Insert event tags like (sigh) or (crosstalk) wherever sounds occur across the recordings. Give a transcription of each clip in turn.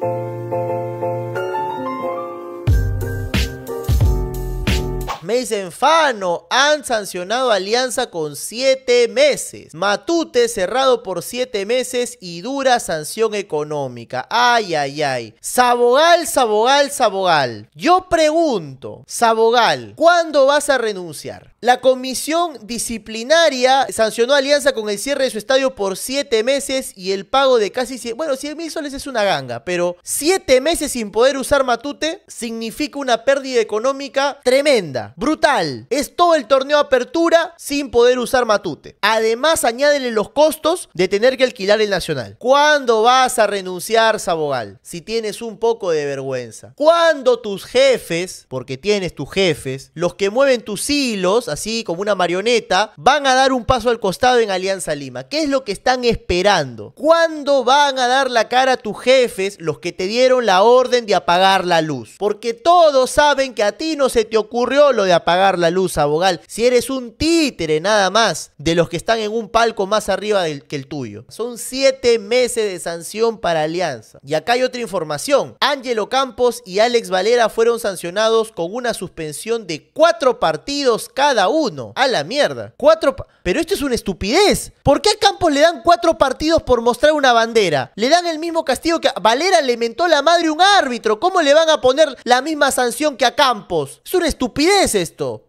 Thank you. Me Fano, han sancionado alianza con 7 meses. Matute cerrado por 7 meses y dura sanción económica. Ay, ay, ay. Sabogal, Sabogal, Sabogal. Yo pregunto, Sabogal, ¿cuándo vas a renunciar? La comisión disciplinaria sancionó Alianza con el cierre de su estadio por 7 meses y el pago de casi 100, bueno, 100 mil soles es una ganga, pero 7 meses sin poder usar Matute significa una pérdida económica tremenda brutal. Es todo el torneo apertura sin poder usar Matute. Además, añádele los costos de tener que alquilar el Nacional. ¿Cuándo vas a renunciar, Sabogal? Si tienes un poco de vergüenza. ¿Cuándo tus jefes, porque tienes tus jefes, los que mueven tus hilos, así como una marioneta, van a dar un paso al costado en Alianza Lima? ¿Qué es lo que están esperando? ¿Cuándo van a dar la cara a tus jefes, los que te dieron la orden de apagar la luz? Porque todos saben que a ti no se te ocurrió lo de apagar la luz, Bogal. Si eres un títere nada más de los que están en un palco más arriba que el tuyo. Son siete meses de sanción para Alianza. Y acá hay otra información. Ángelo Campos y Alex Valera fueron sancionados con una suspensión de cuatro partidos cada uno. A la mierda. Cuatro... Pero esto es una estupidez. ¿Por qué a Campos le dan cuatro partidos por mostrar una bandera? Le dan el mismo castigo que a Valera le mentó la madre un árbitro. ¿Cómo le van a poner la misma sanción que a Campos? Es una estupidez esto?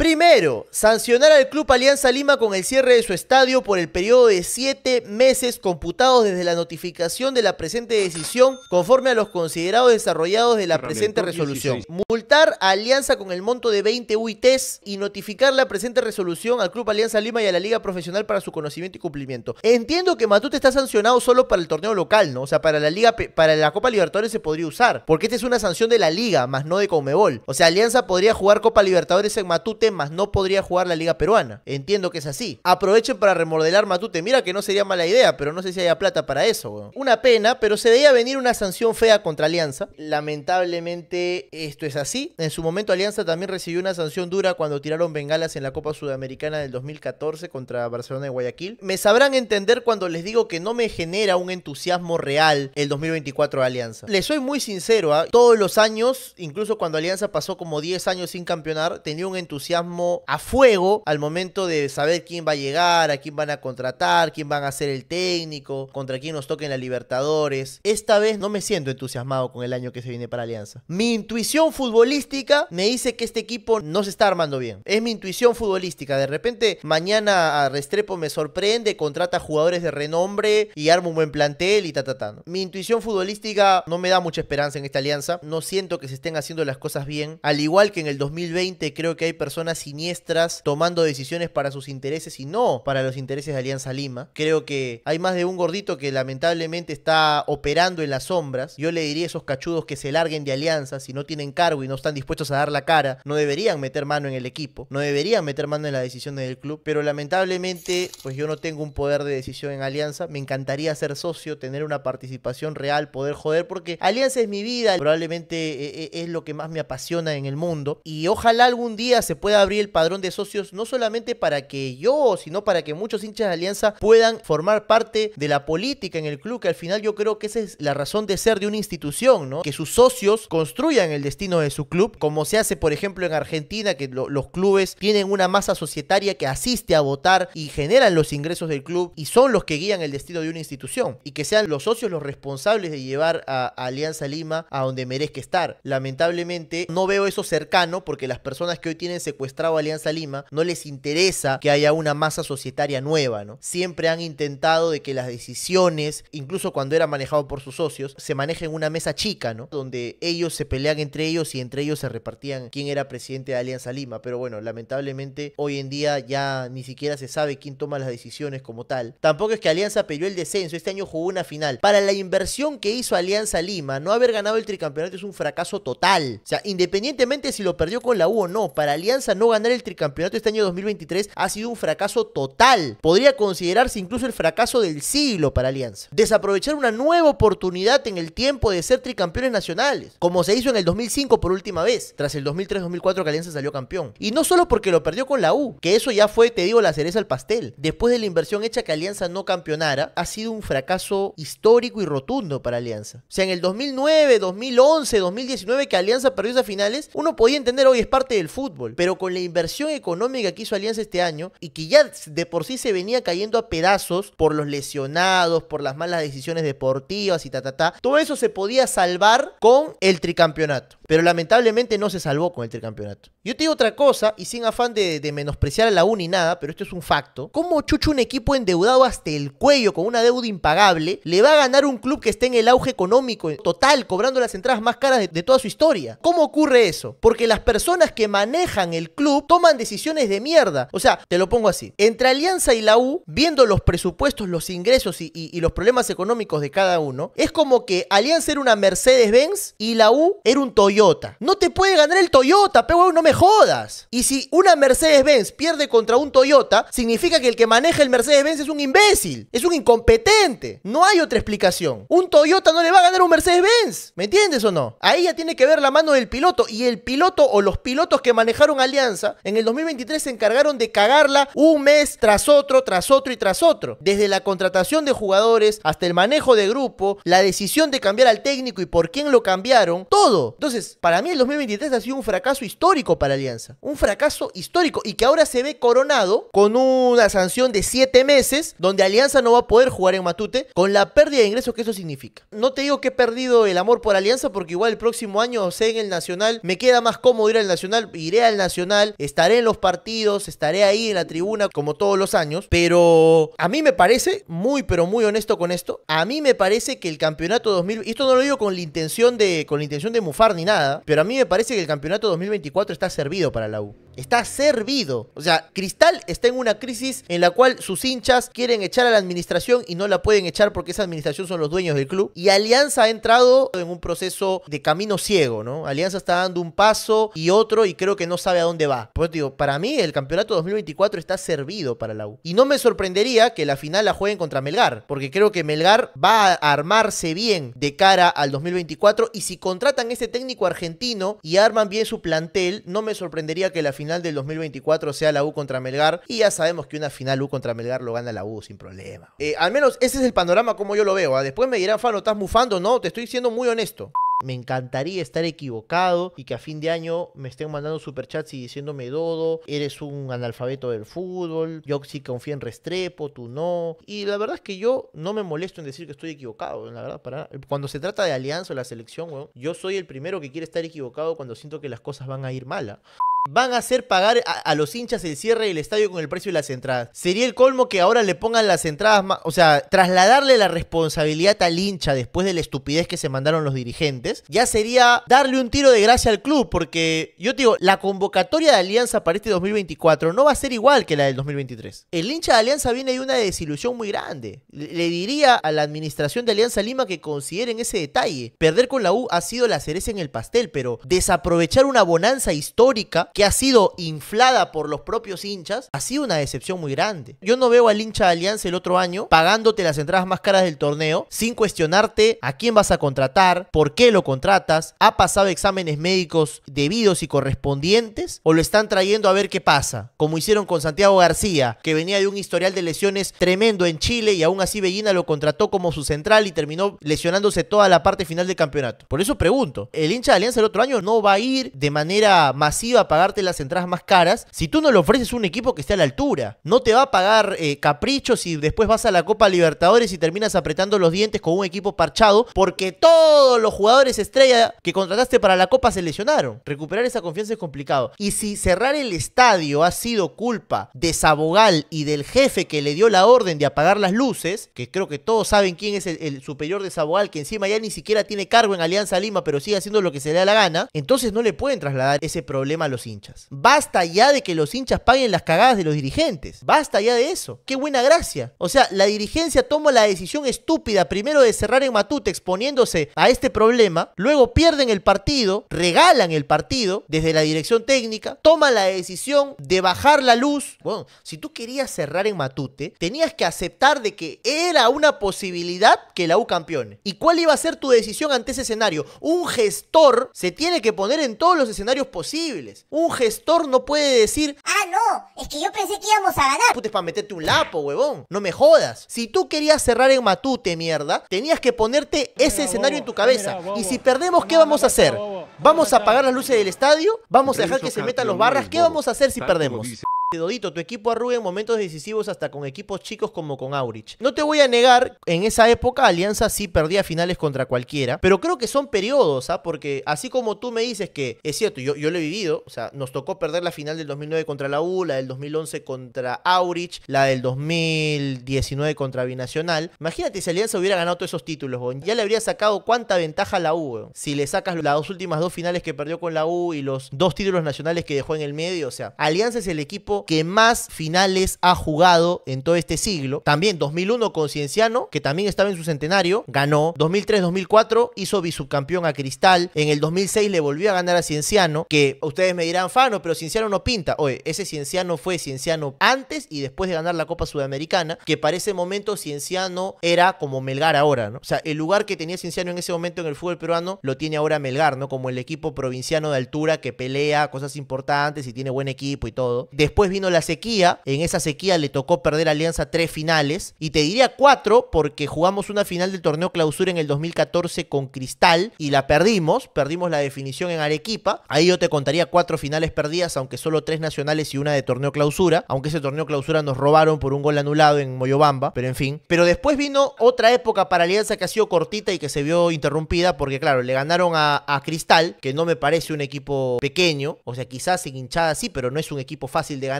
Primero, sancionar al Club Alianza Lima con el cierre de su estadio por el periodo de siete meses computados desde la notificación de la presente decisión conforme a los considerados desarrollados de la presente resolución. Multar a Alianza con el monto de 20 UITs y notificar la presente resolución al Club Alianza Lima y a la Liga Profesional para su conocimiento y cumplimiento. Entiendo que Matute está sancionado solo para el torneo local, ¿no? O sea, para la Liga, para la Copa Libertadores se podría usar, porque esta es una sanción de la Liga, más no de Comebol. O sea, Alianza podría jugar Copa Libertadores en Matute más no podría jugar la Liga Peruana. Entiendo que es así. Aprovechen para remodelar Matute. Mira que no sería mala idea, pero no sé si haya plata para eso. Una pena, pero se veía venir una sanción fea contra Alianza. Lamentablemente esto es así. En su momento Alianza también recibió una sanción dura cuando tiraron bengalas en la Copa Sudamericana del 2014 contra Barcelona de Guayaquil. Me sabrán entender cuando les digo que no me genera un entusiasmo real el 2024 de Alianza. Les soy muy sincero, ¿ah? todos los años, incluso cuando Alianza pasó como 10 años sin campeonar, tenía un entusiasmo a fuego al momento de saber quién va a llegar, a quién van a contratar, quién van a ser el técnico, contra quién nos toquen la Libertadores. Esta vez no me siento entusiasmado con el año que se viene para Alianza. Mi intuición futbolística me dice que este equipo no se está armando bien. Es mi intuición futbolística. De repente mañana a Restrepo me sorprende, contrata jugadores de renombre y arma un buen plantel y ta Mi intuición futbolística no me da mucha esperanza en esta alianza. No siento que se estén haciendo las cosas bien. Al igual que en el 2020 creo que hay personas siniestras tomando decisiones para sus intereses y no para los intereses de Alianza Lima. Creo que hay más de un gordito que lamentablemente está operando en las sombras. Yo le diría a esos cachudos que se larguen de Alianza si no tienen cargo y no están dispuestos a dar la cara. No deberían meter mano en el equipo, no deberían meter mano en las decisiones del club. Pero lamentablemente, pues yo no tengo un poder de decisión en Alianza. Me encantaría ser socio, tener una participación real, poder joder, porque Alianza es mi vida. Probablemente eh, eh, es lo que más me apasiona en el mundo. Y ojalá algún día se pueda abrir el padrón de socios, no solamente para que yo, sino para que muchos hinchas de Alianza puedan formar parte de la política en el club, que al final yo creo que esa es la razón de ser de una institución, ¿no? Que sus socios construyan el destino de su club, como se hace, por ejemplo, en Argentina, que los clubes tienen una masa societaria que asiste a votar y generan los ingresos del club y son los que guían el destino de una institución, y que sean los socios los responsables de llevar a, Alianza Lima a donde merezca estar. Lamentablemente, no veo eso cercano porque las personas que hoy tienen secuestrados secuestrado Alianza Lima, no les interesa que haya una masa societaria nueva, ¿no? Siempre han intentado de que las decisiones, incluso cuando era manejado por sus socios, se manejen en una mesa chica, ¿no? Donde ellos se pelean entre ellos y entre ellos se repartían quién era presidente de Alianza Lima. Pero bueno, lamentablemente hoy en día ya ni siquiera se sabe quién toma las decisiones como tal. Tampoco es que Alianza peleó el descenso, este año jugó una final. Para la inversión que hizo Alianza Lima, no haber ganado el tricampeonato es un fracaso total. O sea, independientemente si lo perdió con la U o no, para Alianza no ganar el tricampeonato este año 2023 ha sido un fracaso total. Podría considerarse incluso el fracaso del siglo para Alianza. Desaprovechar una nueva oportunidad en el tiempo de ser tricampeones nacionales, como se hizo en el 2005 por última vez, tras el 2003-2004 que Alianza salió campeón. Y no solo porque lo perdió con la U, que eso ya fue, te digo, la cereza al pastel. Después de la inversión hecha que Alianza no campeonara, ha sido un fracaso histórico y rotundo para Alianza. O sea, en el 2009, 2011, 2019 que Alianza perdió esas finales, uno podía entender hoy es parte del fútbol, pero con la inversión económica que hizo Alianza este año y que ya de por sí se venía cayendo a pedazos por los lesionados, por las malas decisiones deportivas y ta, ta, todo eso se podía salvar con el tricampeonato. Pero lamentablemente no se salvó con el tricampeonato. Yo te digo otra cosa, y sin afán de, menospreciar a la UNI nada, pero esto es un facto. ¿Cómo Chucho, un equipo endeudado hasta el cuello con una deuda impagable, le va a ganar un club que esté en el auge económico total, cobrando las entradas más caras de toda su historia? ¿Cómo ocurre eso? Porque las personas que manejan el club toman decisiones de mierda. O sea, te lo pongo así. Entre Alianza y la U, viendo los presupuestos, los ingresos y, los problemas económicos de cada uno, es como que Alianza era una Mercedes-Benz y la U era un Toyota. No te puede ganar el Toyota, pero no me jodas. Y si una Mercedes-Benz pierde contra un Toyota, significa que el que maneja el Mercedes-Benz es un imbécil, es un incompetente. No hay otra explicación. Un Toyota no le va a ganar un Mercedes-Benz. ¿Me entiendes o no? Ahí ya tiene que ver la mano del piloto y el piloto o los pilotos que manejaron Alianza en el 2023 se encargaron de cagarla un mes tras otro, tras otro y tras otro. Desde la contratación de jugadores hasta el manejo de grupo, la decisión de cambiar al técnico y por quién lo cambiaron, todo. Entonces, para mí el 2023 ha sido un fracaso histórico para Alianza. Un fracaso histórico y que ahora se ve coronado con una sanción de 7 meses donde Alianza no va a poder jugar en Matute con la pérdida de ingresos que eso significa. No te digo que he perdido el amor por Alianza porque igual el próximo año sé en el Nacional, me queda más cómodo ir al Nacional, iré al Nacional Estaré en los partidos, estaré ahí en la tribuna como todos los años. Pero a mí me parece, muy pero muy honesto con esto, a mí me parece que el campeonato 2000, y esto no lo digo con la intención de, con la intención de mufar ni nada, pero a mí me parece que el campeonato 2024 está servido para la U está servido. O sea, Cristal está en una crisis en la cual sus hinchas quieren echar a la administración y no la pueden echar porque esa administración son los dueños del club. Y Alianza ha entrado en un proceso de camino ciego, ¿no? Alianza está dando un paso y otro y creo que no sabe a dónde va. Por eso digo, para mí el campeonato 2024 está servido para la U. Y no me sorprendería que la final la jueguen contra Melgar, porque creo que Melgar va a armarse bien de cara al 2024 y si contratan ese técnico argentino y arman bien su plantel, no me sorprendería que la final del 2024 sea la U contra Melgar. Y ya sabemos que una final U contra Melgar lo gana la U sin problema. Eh, al menos ese es el panorama como yo lo veo. ¿ah? Después me dirán, Fano, estás mufando. No, te estoy diciendo muy honesto. Me encantaría estar equivocado y que a fin de año me estén mandando superchats y diciéndome Dodo, eres un analfabeto del fútbol, yo sí confío en Restrepo, tú no. Y la verdad es que yo no me molesto en decir que estoy equivocado, la verdad, para cuando se trata de alianza o la selección, weón, yo soy el primero que quiere estar equivocado cuando siento que las cosas van a ir malas. ¿ah? Van a hacer pagar a, los hinchas el cierre del estadio con el precio de las entradas. Sería el colmo que ahora le pongan las entradas más. O sea, trasladarle la responsabilidad al hincha después de la estupidez que se mandaron los dirigentes, ya sería darle un tiro de gracia al club. Porque yo te digo, la convocatoria de Alianza para este 2024 no va a ser igual que la del 2023. El hincha de Alianza viene de una desilusión muy grande. le diría a la administración de Alianza Lima que consideren ese detalle. Perder con la U ha sido la cereza en el pastel, pero desaprovechar una bonanza histórica que ha sido inflada por los propios hinchas, ha sido una decepción muy grande. Yo no veo al hincha de Alianza el otro año pagándote las entradas más caras del torneo sin cuestionarte a quién vas a contratar, por qué lo contratas, ha pasado exámenes médicos debidos y correspondientes o lo están trayendo a ver qué pasa, como hicieron con Santiago García, que venía de un historial de lesiones tremendo en Chile y aún así Bellina lo contrató como su central y terminó lesionándose toda la parte final del campeonato. Por eso pregunto, ¿el hincha de Alianza el otro año no va a ir de manera masiva para? pagarte las entradas más caras si tú no le ofreces un equipo que esté a la altura. No te va a pagar eh, caprichos y después vas a la Copa Libertadores y terminas apretando los dientes con un equipo parchado porque todos los jugadores estrella que contrataste para la Copa se lesionaron. Recuperar esa confianza es complicado. Y si cerrar el estadio ha sido culpa de Sabogal y del jefe que le dio la orden de apagar las luces, que creo que todos saben quién es el, el superior de Sabogal, que encima ya ni siquiera tiene cargo en Alianza Lima, pero sigue haciendo lo que se le da la gana, entonces no le pueden trasladar ese problema a los hinchas. Basta ya de que los hinchas paguen las cagadas de los dirigentes. Basta ya de eso. Qué buena gracia. O sea, la dirigencia toma la decisión estúpida primero de cerrar en Matute exponiéndose a este problema, luego pierden el partido, regalan el partido desde la dirección técnica, toma la decisión de bajar la luz. Bueno, si tú querías cerrar en Matute, tenías que aceptar de que era una posibilidad que la U campeone. ¿Y cuál iba a ser tu decisión ante ese escenario? Un gestor se tiene que poner en todos los escenarios posibles. Un gestor no puede decir, ah, no, es que yo pensé que íbamos a ganar. Puta, es para meterte un lapo, huevón. No me jodas. Si tú querías cerrar en Matute, mierda, tenías que ponerte ese escenario en tu cabeza. y si perdemos, ¿qué vamos a hacer? ¿Vamos a apagar las luces del estadio? ¿Vamos a dejar que se metan los barras? ¿Qué vamos a hacer si perdemos? de Dodito, tu equipo arruga en momentos decisivos hasta con equipos chicos como con Aurich. No te voy a negar, en esa época Alianza sí perdía finales contra cualquiera, pero creo que son periodos, ¿ah? Porque así como tú me dices que, es cierto, yo, yo lo he vivido, o sea, nos tocó perder la final del 2009 contra la U, la del 2011 contra Aurich, la del 2019 contra Binacional. Imagínate si Alianza hubiera ganado todos esos títulos, ya le habría sacado cuánta ventaja a la U, si le sacas las dos últimas dos finales que perdió con la U y los dos títulos nacionales que dejó en el medio, o sea, Alianza es el equipo que más finales ha jugado en todo este siglo. También 2001 con Cienciano, que también estaba en su centenario, ganó. 2003-2004 hizo bisubcampeón a Cristal. En el 2006 le volvió a ganar a Cienciano, que ustedes me dirán, Fano, pero Cienciano no pinta. Oye, ese Cienciano fue Cienciano antes y después de ganar la Copa Sudamericana, que para ese momento Cienciano era como Melgar ahora, ¿no? O sea, el lugar que tenía Cienciano en ese momento en el fútbol peruano lo tiene ahora Melgar, ¿no? Como el equipo provinciano de altura que pelea cosas importantes y tiene buen equipo y todo. Después vino la sequía, en esa sequía le tocó perder a Alianza tres finales, y te diría cuatro porque jugamos una final del torneo clausura en el 2014 con Cristal y la perdimos, perdimos la definición en Arequipa, ahí yo te contaría cuatro finales perdidas, aunque solo tres nacionales y una de torneo clausura, aunque ese torneo clausura nos robaron por un gol anulado en Moyobamba, pero en fin. Pero después vino otra época para Alianza que ha sido cortita y que se vio interrumpida porque claro, le ganaron a, Cristal, que no me parece un equipo pequeño, o sea, quizás sin hinchada sí, pero no es un equipo fácil de ganar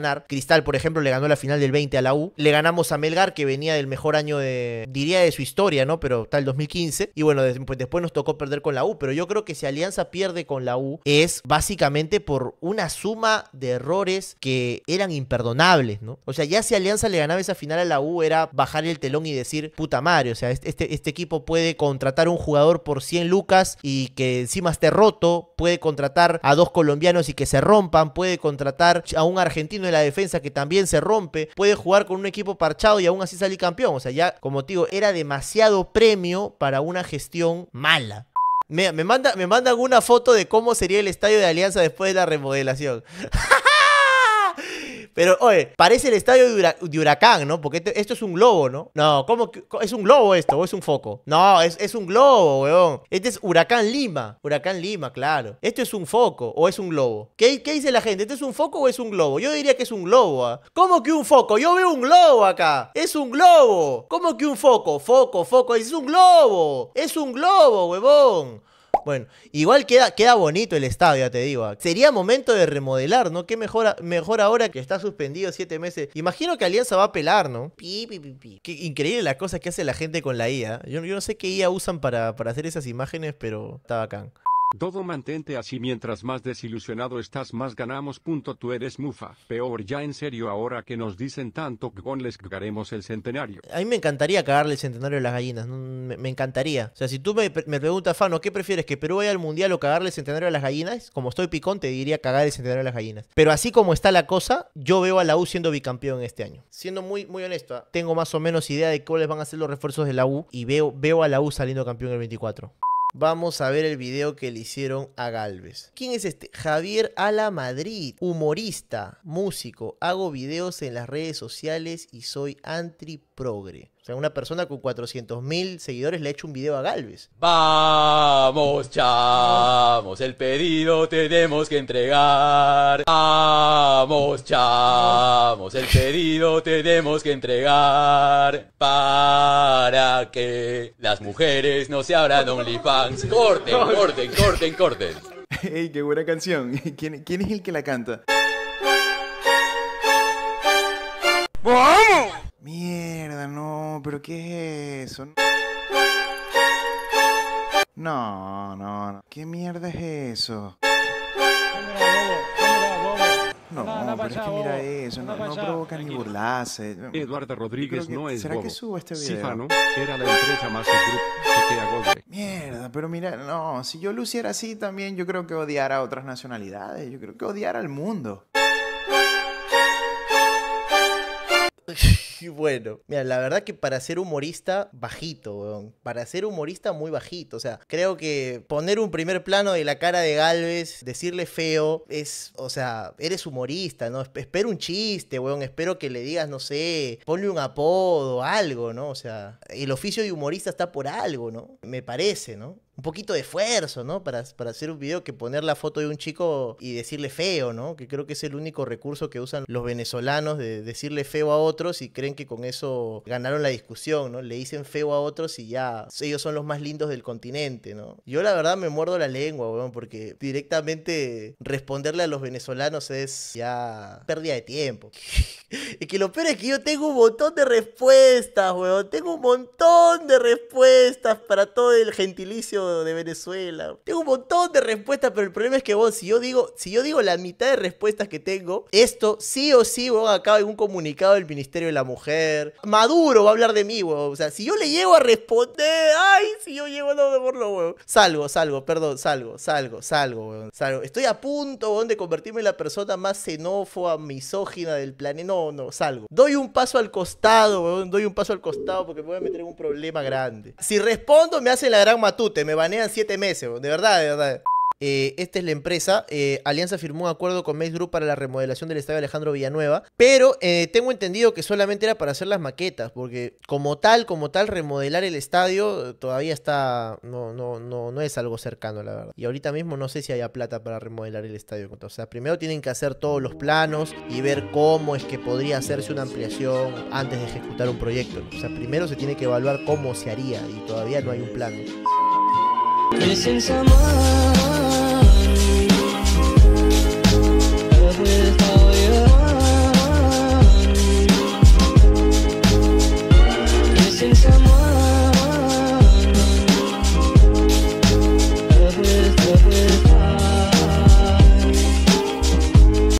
Cristal, por ejemplo, le ganó la final del 20 a la U. Le ganamos a Melgar, que venía del mejor año de, diría, de su historia, ¿no? Pero está el 2015. Y bueno, pues después, nos tocó perder con la U. Pero yo creo que si Alianza pierde con la U es básicamente por una suma de errores que eran imperdonables, ¿no? O sea, ya si Alianza le ganaba esa final a la U era bajar el telón y decir, puta madre, o sea, este, este, este equipo puede contratar un jugador por 100 lucas y que encima esté roto, puede contratar a dos colombianos y que se rompan, puede contratar a un argentino la defensa que también se rompe, puede jugar con un equipo parchado y aún así salir campeón. O sea, ya, como te digo, era demasiado premio para una gestión mala. Me, manda, me manda una foto de cómo sería el estadio de Alianza después de la remodelación. (laughs) Pero, oye, parece el estadio de, Huracán, ¿no? Porque esto, es un globo, ¿no? No, ¿cómo que, es un globo esto o es un foco? No, es, un globo, weón. Este es Huracán Lima. Huracán Lima, claro. ¿Esto es un foco o es un globo? ¿Qué, qué dice la gente? ¿Esto es un foco o es un globo? Yo diría que es un globo. ah ¿Cómo que un foco? Yo veo un globo acá. Es un globo. ¿Cómo que un foco? Foco, foco. Es un globo. Es un globo, huevón. Bueno, igual queda, queda bonito el estadio, ya te digo. Sería momento de remodelar, ¿no? Qué mejor, mejor ahora que está suspendido siete meses. Imagino que Alianza va a pelar, ¿no? Pi, pi, pi, pi. Qué increíble las cosas que hace la gente con la IA. Yo, yo no sé qué IA usan para, para hacer esas imágenes, pero está bacán. Todo mantente así mientras más desilusionado estás más ganamos. Punto tú eres mufa. Peor ya en serio ahora que nos dicen tanto que les cagaremos el centenario. A mí me encantaría cagarle el centenario a las gallinas. Me, encantaría. O sea, si tú me, me, preguntas, Fano, ¿qué prefieres? ¿Que Perú vaya al mundial o cagarle el centenario a las gallinas? Como estoy picón, te diría cagar el centenario a las gallinas. Pero así como está la cosa, yo veo a la U siendo bicampeón este año. Siendo muy, muy honesto, ¿ah? tengo más o menos idea de cuáles van a ser los refuerzos de la U y veo, veo a la U saliendo campeón el 24. Vamos a ver el video que le hicieron a Galvez. ¿Quién es este? Javier Ala Madrid, humorista, músico, hago videos en las redes sociales y soy antiprogre una persona con 400.000 seguidores le ha hecho un video a Galvez. Vamos, chamos, el pedido tenemos que entregar. Vamos, chamos, el pedido tenemos que entregar. Para que las mujeres no se abran OnlyFans. Corten, corten, corten, corten. ¡Ey, qué buena canción! (laughs) ¿Quién, quién es el que la canta? ¡Vamos! no, pero ¿qué es eso? No, no, ¿Qué mierda es eso? No, pero es que mira eso, no, provoca ni burlarse. Eduardo Rodríguez no es ¿Será que subo este video? era la empresa más Mierda, pero mira, no, si yo luciera así también yo creo que odiara a otras nacionalidades, yo creo que odiara al mundo. Y (laughs) bueno, mira, la verdad que para ser humorista, bajito, weón. Para ser humorista, muy bajito. O sea, creo que poner un primer plano de la cara de Galvez, decirle feo, es, o sea, eres humorista, ¿no? Espero un chiste, weón. Espero que le digas, no sé, ponle un apodo, algo, ¿no? O sea, el oficio de humorista está por algo, ¿no? Me parece, ¿no? un poquito de esfuerzo, ¿no? Para, para hacer un video que poner la foto de un chico y decirle feo, ¿no? Que creo que es el único recurso que usan los venezolanos de decirle feo a otros y creen que con eso ganaron la discusión, ¿no? Le dicen feo a otros y ya ellos son los más lindos del continente, ¿no? Yo la verdad me muerdo la lengua, weón, porque directamente responderle a los venezolanos es ya pérdida de tiempo. y (laughs) que lo peor es que yo tengo un montón de respuestas, weón. Tengo un montón de respuestas para todo el gentilicio de Venezuela. Tengo un montón de respuestas, pero el problema es que vos, si yo digo, si yo digo la mitad de respuestas que tengo, esto sí o sí, weón, acaba en un comunicado del Ministerio de la Mujer. Maduro va a hablar de mí, weón. O sea, si yo le llego a responder, ay, si yo llego a por lo, weón. Salgo, salgo, perdón, salgo, salgo, salgo, weón. Salgo. Estoy a punto, weón, de convertirme en la persona más xenófoba, misógina del planeta. No, no, salgo. Doy un paso al costado, weón. Doy un paso al costado porque me voy a meter en un problema grande. Si respondo, me hacen la gran matute, me banean 7 meses, de verdad, de verdad. Eh, esta es la empresa. Eh, Alianza firmó un acuerdo con Maze Group para la remodelación del estadio Alejandro Villanueva. Pero eh, tengo entendido que solamente era para hacer las maquetas, porque como tal, como tal, remodelar el estadio todavía está. No, no, no, no es algo cercano, la verdad. Y ahorita mismo no sé si haya plata para remodelar el estadio. O sea, primero tienen que hacer todos los planos y ver cómo es que podría hacerse una ampliación antes de ejecutar un proyecto. O sea, primero se tiene que evaluar cómo se haría y todavía no hay un plano. Missing someone